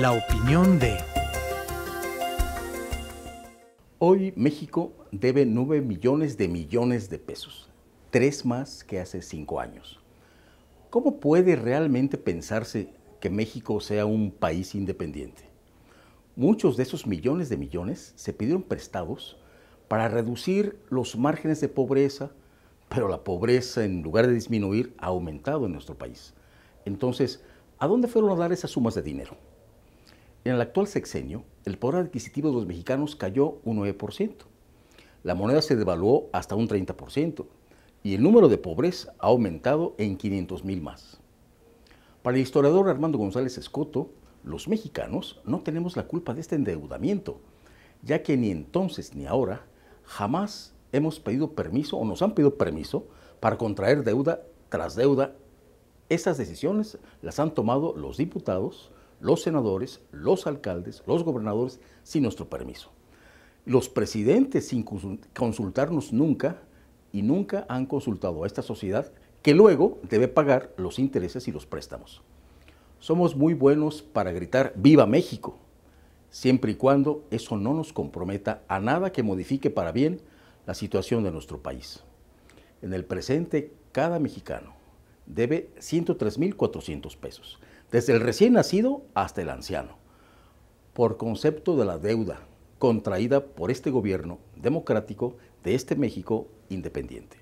La opinión de... Hoy México debe 9 millones de millones de pesos, tres más que hace cinco años. ¿Cómo puede realmente pensarse que México sea un país independiente? Muchos de esos millones de millones se pidieron prestados para reducir los márgenes de pobreza, pero la pobreza en lugar de disminuir ha aumentado en nuestro país. Entonces, ¿a dónde fueron a dar esas sumas de dinero? En el actual sexenio, el poder adquisitivo de los mexicanos cayó un 9%. La moneda se devaluó hasta un 30% y el número de pobres ha aumentado en 500.000 más. Para el historiador Armando González Escoto, los mexicanos no tenemos la culpa de este endeudamiento, ya que ni entonces ni ahora jamás hemos pedido permiso o nos han pedido permiso para contraer deuda tras deuda. Esas decisiones las han tomado los diputados, los senadores, los alcaldes, los gobernadores, sin nuestro permiso. Los presidentes sin consultarnos nunca y nunca han consultado a esta sociedad que luego debe pagar los intereses y los préstamos. Somos muy buenos para gritar viva México, siempre y cuando eso no nos comprometa a nada que modifique para bien la situación de nuestro país. En el presente, cada mexicano, debe 103.400 pesos, desde el recién nacido hasta el anciano, por concepto de la deuda contraída por este gobierno democrático de este México independiente.